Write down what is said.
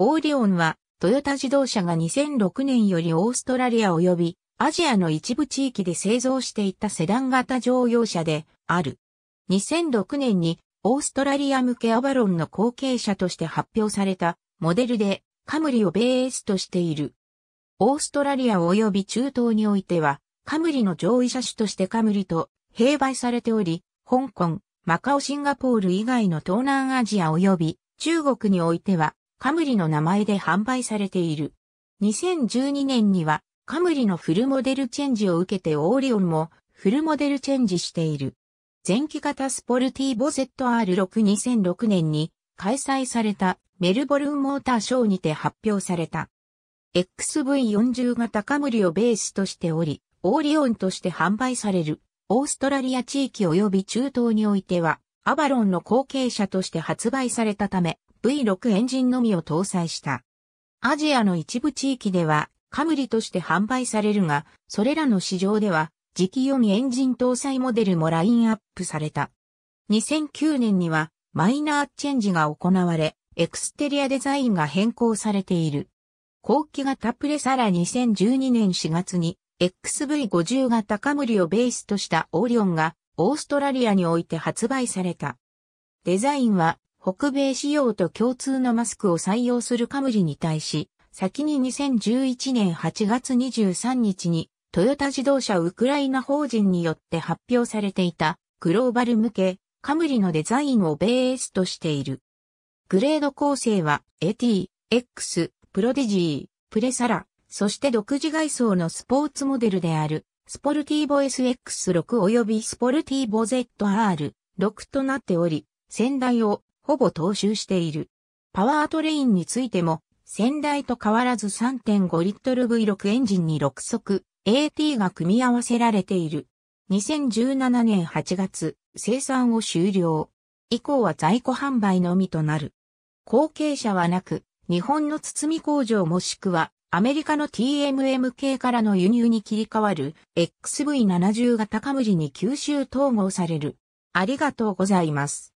オーディオンは、トヨタ自動車が2006年よりオーストラリア及びアジアの一部地域で製造していたセダン型乗用車である。2006年にオーストラリア向けアバロンの後継者として発表されたモデルでカムリをベースとしている。オーストラリア及び中東においてはカムリの上位車種としてカムリと併売されており、香港、マカオシンガポール以外の東南アジア及び中国においてはカムリの名前で販売されている。2012年にはカムリのフルモデルチェンジを受けてオーリオンもフルモデルチェンジしている。前期型スポルティーボ ZR62006 年に開催されたメルボルンモーターショーにて発表された。XV40 型カムリをベースとしており、オーリオンとして販売される、オーストラリア地域及び中東においては、アバロンの後継者として発売されたため、V6 エンジンのみを搭載した。アジアの一部地域では、カムリとして販売されるが、それらの市場では、時期読みエンジン搭載モデルもラインアップされた。2009年には、マイナーチェンジが行われ、エクステリアデザインが変更されている。後期型プレサラ2012年4月に、XV50 型カムリをベースとしたオーリオンがオーストラリアにおいて発売された。デザインは北米仕様と共通のマスクを採用するカムリに対し、先に2011年8月23日にトヨタ自動車ウクライナ法人によって発表されていたグローバル向けカムリのデザインをベースとしている。グレード構成は AT、X、プロディジー、プレサラ、そして独自外装のスポーツモデルであるスポルティーボ SX6 及びスポルティーボ ZR6 となっており、先代をほぼ踏襲している。パワートレインについても、先代と変わらず3.5リットル V6 エンジンに6速 AT が組み合わせられている。2017年8月、生産を終了。以降は在庫販売のみとなる。後継者はなく、日本の包み工場もしくはアメリカの TMM 系からの輸入に切り替わる XV70 型カムリに吸収統合される。ありがとうございます。